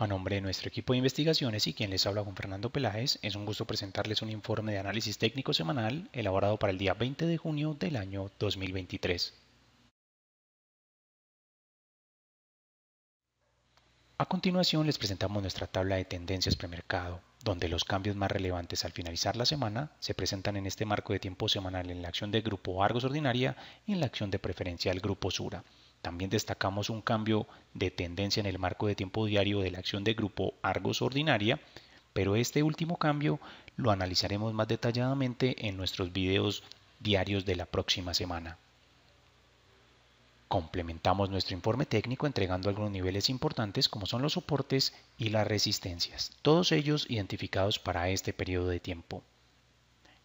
A nombre de nuestro equipo de investigaciones y quien les habla con Fernando Peláez, es un gusto presentarles un informe de análisis técnico semanal elaborado para el día 20 de junio del año 2023. A continuación les presentamos nuestra tabla de tendencias premercado, donde los cambios más relevantes al finalizar la semana se presentan en este marco de tiempo semanal en la acción de grupo Argos Ordinaria y en la acción de preferencia del grupo Sura. También destacamos un cambio de tendencia en el marco de tiempo diario de la acción de grupo Argos Ordinaria, pero este último cambio lo analizaremos más detalladamente en nuestros videos diarios de la próxima semana. Complementamos nuestro informe técnico entregando algunos niveles importantes como son los soportes y las resistencias, todos ellos identificados para este periodo de tiempo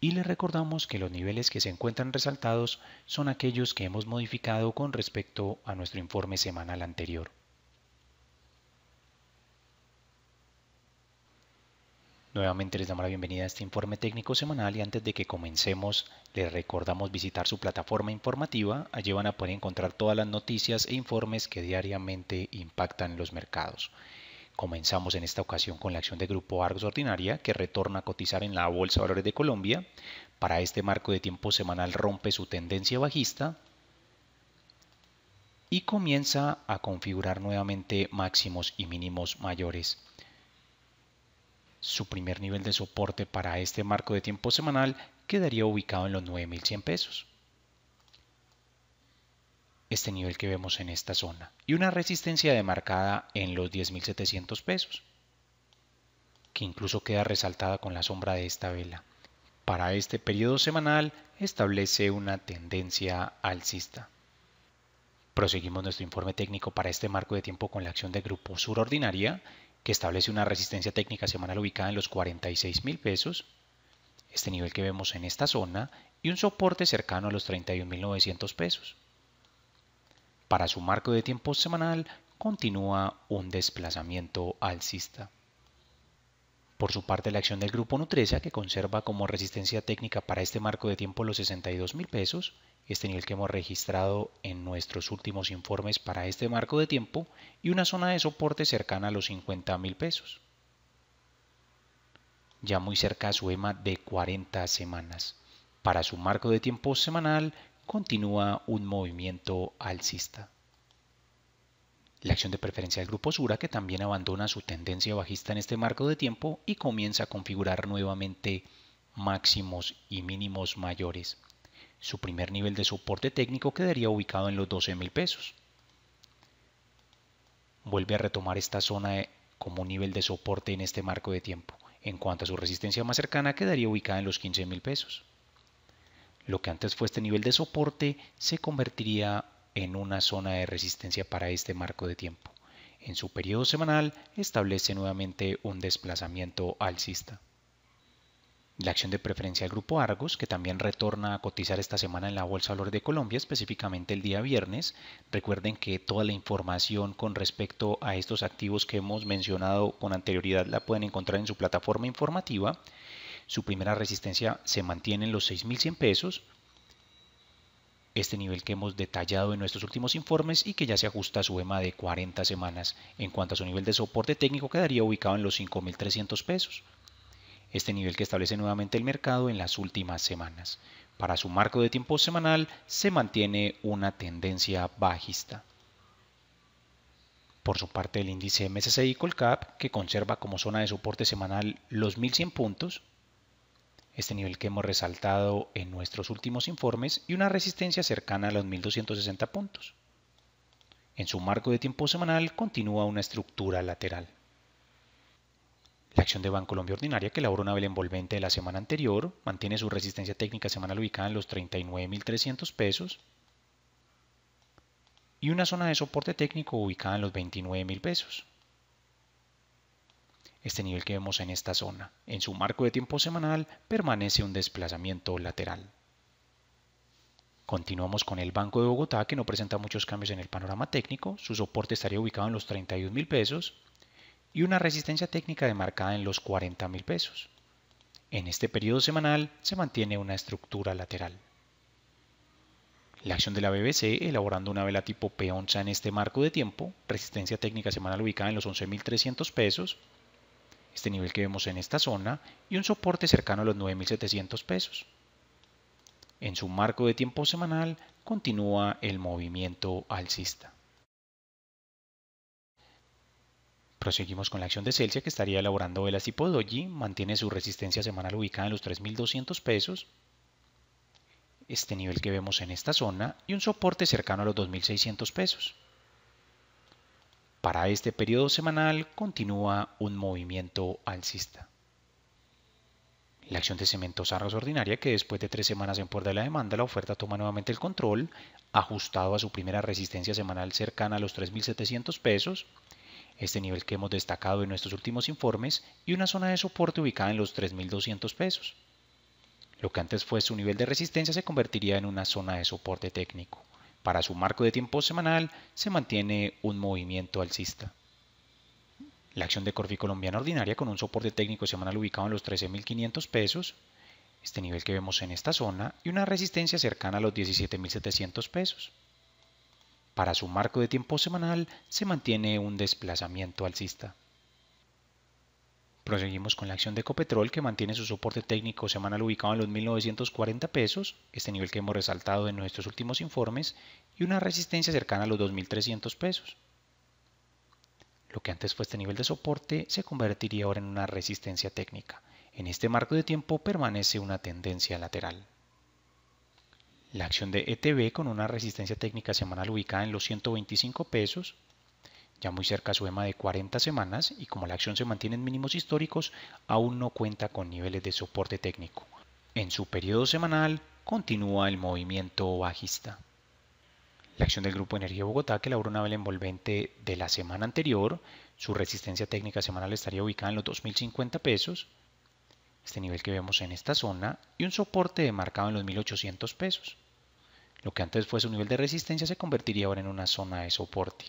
y les recordamos que los niveles que se encuentran resaltados son aquellos que hemos modificado con respecto a nuestro informe semanal anterior. Nuevamente les damos la bienvenida a este informe técnico semanal y antes de que comencemos les recordamos visitar su plataforma informativa. Allí van a poder encontrar todas las noticias e informes que diariamente impactan los mercados. Comenzamos en esta ocasión con la acción de Grupo Argos Ordinaria, que retorna a cotizar en la Bolsa de Valores de Colombia. Para este marco de tiempo semanal rompe su tendencia bajista y comienza a configurar nuevamente máximos y mínimos mayores. Su primer nivel de soporte para este marco de tiempo semanal quedaría ubicado en los 9.100 pesos este nivel que vemos en esta zona y una resistencia demarcada en los 10.700 pesos que incluso queda resaltada con la sombra de esta vela. Para este periodo semanal establece una tendencia alcista. Proseguimos nuestro informe técnico para este marco de tiempo con la acción de grupo sur ordinaria que establece una resistencia técnica semanal ubicada en los 46,000 pesos, este nivel que vemos en esta zona, y un soporte cercano a los 31.900 pesos. Para su marco de tiempo semanal continúa un desplazamiento alcista. Por su parte, la acción del grupo Nutresa que conserva como resistencia técnica para este marco de tiempo los 62 mil pesos, este nivel que hemos registrado en nuestros últimos informes para este marco de tiempo, y una zona de soporte cercana a los 50 mil pesos. Ya muy cerca a su EMA de 40 semanas. Para su marco de tiempo semanal continúa un movimiento alcista. La acción de preferencia del grupo Sura, que también abandona su tendencia bajista en este marco de tiempo y comienza a configurar nuevamente máximos y mínimos mayores. Su primer nivel de soporte técnico quedaría ubicado en los $12,000. pesos. Vuelve a retomar esta zona eh, como nivel de soporte en este marco de tiempo. En cuanto a su resistencia más cercana, quedaría ubicada en los $15,000 pesos. Lo que antes fue este nivel de soporte se convertiría en una zona de resistencia para este marco de tiempo. En su periodo semanal establece nuevamente un desplazamiento alcista. La acción de preferencia del grupo Argos, que también retorna a cotizar esta semana en la Bolsa Valores de Colombia, específicamente el día viernes. Recuerden que toda la información con respecto a estos activos que hemos mencionado con anterioridad la pueden encontrar en su plataforma informativa. Su primera resistencia se mantiene en los 6.100 pesos, este nivel que hemos detallado en nuestros últimos informes y que ya se ajusta a su EMA de 40 semanas. En cuanto a su nivel de soporte técnico, quedaría ubicado en los 5.300 pesos. Este nivel que establece nuevamente el mercado en las últimas semanas. Para su marco de tiempo semanal se mantiene una tendencia bajista. Por su parte, el índice MSCI Colcap, que conserva como zona de soporte semanal los 1.100 puntos, este nivel que hemos resaltado en nuestros últimos informes, y una resistencia cercana a los 1260 puntos. En su marco de tiempo semanal continúa una estructura lateral. La acción de Bancolombia Ordinaria, que elaboró una vela envolvente de la semana anterior, mantiene su resistencia técnica semanal ubicada en los 39.300 pesos y una zona de soporte técnico ubicada en los 29.000 pesos. Este nivel que vemos en esta zona, en su marco de tiempo semanal, permanece un desplazamiento lateral. Continuamos con el Banco de Bogotá, que no presenta muchos cambios en el panorama técnico. Su soporte estaría ubicado en los $31,000 mil pesos y una resistencia técnica demarcada en los 40 mil pesos. En este periodo semanal se mantiene una estructura lateral. La acción de la BBC elaborando una vela tipo peoncha en este marco de tiempo, resistencia técnica semanal ubicada en los 11.300 pesos este nivel que vemos en esta zona, y un soporte cercano a los 9.700 pesos. En su marco de tiempo semanal continúa el movimiento alcista. Proseguimos con la acción de Celsius que estaría elaborando velas tipo Doji, mantiene su resistencia semanal ubicada en los 3.200 pesos, este nivel que vemos en esta zona y un soporte cercano a los 2.600 pesos. Para este periodo semanal continúa un movimiento alcista. La acción de cementos sarras ordinaria que después de tres semanas en puerta de la demanda la oferta toma nuevamente el control, ajustado a su primera resistencia semanal cercana a los 3.700 pesos, este nivel que hemos destacado en nuestros últimos informes, y una zona de soporte ubicada en los 3.200 pesos. Lo que antes fue su nivel de resistencia se convertiría en una zona de soporte técnico. Para su marco de tiempo semanal se mantiene un movimiento alcista. La acción de Corfi colombiana ordinaria con un soporte técnico semanal ubicado en los 13.500 pesos, este nivel que vemos en esta zona, y una resistencia cercana a los 17.700 pesos. Para su marco de tiempo semanal se mantiene un desplazamiento alcista. Proseguimos con la acción de Ecopetrol que mantiene su soporte técnico semanal ubicado en los 1940 pesos, este nivel que hemos resaltado en nuestros últimos informes, y una resistencia cercana a los 2300 pesos. Lo que antes fue este nivel de soporte se convertiría ahora en una resistencia técnica. En este marco de tiempo permanece una tendencia lateral. La acción de ETB con una resistencia técnica semanal ubicada en los 125 pesos, ya muy cerca su EMA de 40 semanas y como la acción se mantiene en mínimos históricos, aún no cuenta con niveles de soporte técnico. En su periodo semanal continúa el movimiento bajista. La acción del Grupo Energía Bogotá, que elaboró una vela envolvente de la semana anterior, su resistencia técnica semanal estaría ubicada en los 2.050 pesos, este nivel que vemos en esta zona, y un soporte demarcado en los 1.800 pesos. Lo que antes fue su nivel de resistencia se convertiría ahora en una zona de soporte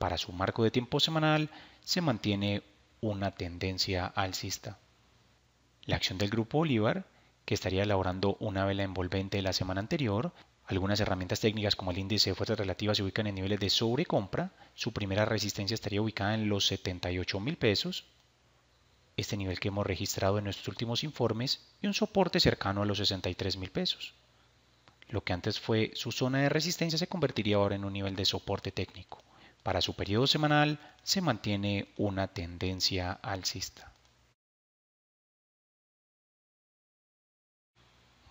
para su marco de tiempo semanal se mantiene una tendencia alcista. La acción del grupo Bolívar, que estaría elaborando una vela envolvente la semana anterior, algunas herramientas técnicas como el índice de fuerza relativa se ubican en niveles de sobrecompra. Su primera resistencia estaría ubicada en los 78 mil pesos. Este nivel que hemos registrado en nuestros últimos informes y un soporte cercano a los 63 mil pesos. Lo que antes fue su zona de resistencia se convertiría ahora en un nivel de soporte técnico. Para su periodo semanal se mantiene una tendencia alcista.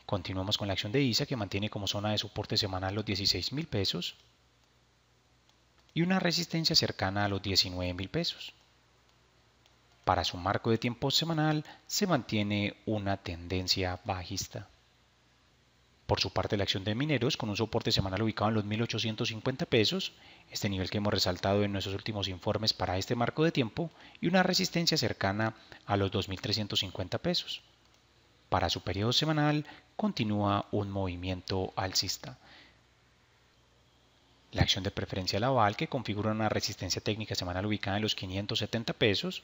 Continuamos con la acción de ISA que mantiene como zona de soporte semanal los $16,000 mil pesos y una resistencia cercana a los $19,000. mil pesos. Para su marco de tiempo semanal se mantiene una tendencia bajista. Por su parte, la acción de mineros, con un soporte semanal ubicado en los 1.850 pesos, este nivel que hemos resaltado en nuestros últimos informes para este marco de tiempo, y una resistencia cercana a los 2.350 pesos. Para su periodo semanal, continúa un movimiento alcista. La acción de preferencia Laval, que configura una resistencia técnica semanal ubicada en los 570 pesos,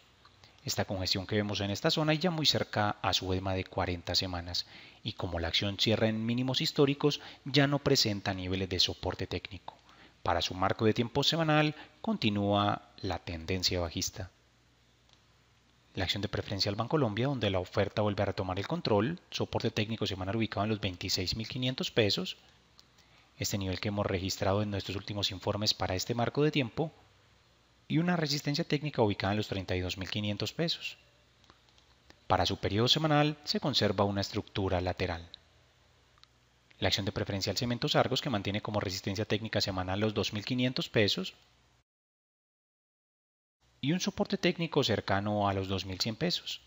esta congestión que vemos en esta zona y ya muy cerca a su EMA de 40 semanas. Y como la acción cierra en mínimos históricos, ya no presenta niveles de soporte técnico. Para su marco de tiempo semanal continúa la tendencia bajista. La acción de preferencia al Colombia donde la oferta vuelve a retomar el control, soporte técnico semanal ubicado en los 26.500 pesos, este nivel que hemos registrado en nuestros últimos informes para este marco de tiempo y una resistencia técnica ubicada en los 32.500 pesos. Para su periodo semanal se conserva una estructura lateral. La acción de preferencia al cemento Sargos que mantiene como resistencia técnica semanal los 2.500 pesos y un soporte técnico cercano a los 2.100 pesos.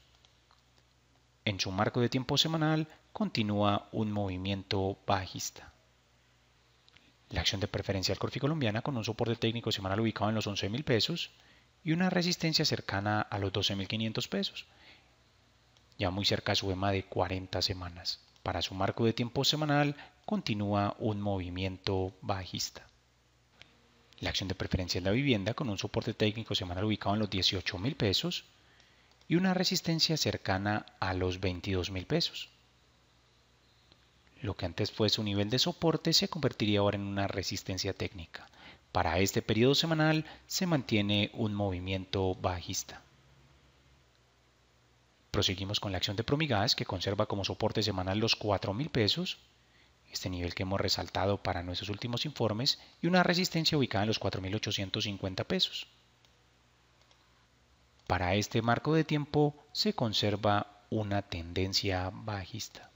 En su marco de tiempo semanal continúa un movimiento bajista la acción de Preferencia preferencial Colombiana con un soporte técnico semanal ubicado en los 11,000 pesos y una resistencia cercana a los 12,500 mil pesos, ya muy cerca su EMA de 40 semanas. Para su marco de tiempo semanal continúa un movimiento bajista. La acción de preferencia en la vivienda con un soporte técnico semanal ubicado en los 18,000 mil pesos y una resistencia cercana a los 22,000 mil pesos. Lo que antes fue su nivel de soporte se convertiría ahora en una resistencia técnica. Para este periodo semanal se mantiene un movimiento bajista. Proseguimos con la acción de Promigas que conserva como soporte semanal los 4.000 mil pesos, este nivel que hemos resaltado para nuestros últimos informes, y una resistencia ubicada en los 4.850 pesos. Para este marco de tiempo se conserva una tendencia bajista.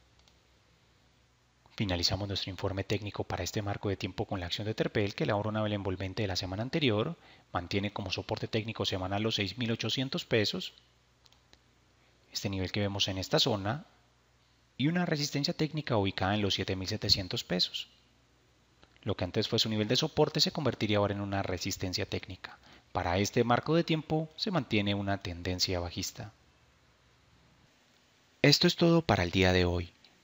Finalizamos nuestro informe técnico para este marco de tiempo con la acción de Terpel que elabora una vela envolvente de la semana anterior, mantiene como soporte técnico semanal los 6.800 pesos, este nivel que vemos en esta zona, y una resistencia técnica ubicada en los 7.700 pesos. Lo que antes fue su nivel de soporte se convertiría ahora en una resistencia técnica. Para este marco de tiempo se mantiene una tendencia bajista. Esto es todo para el día de hoy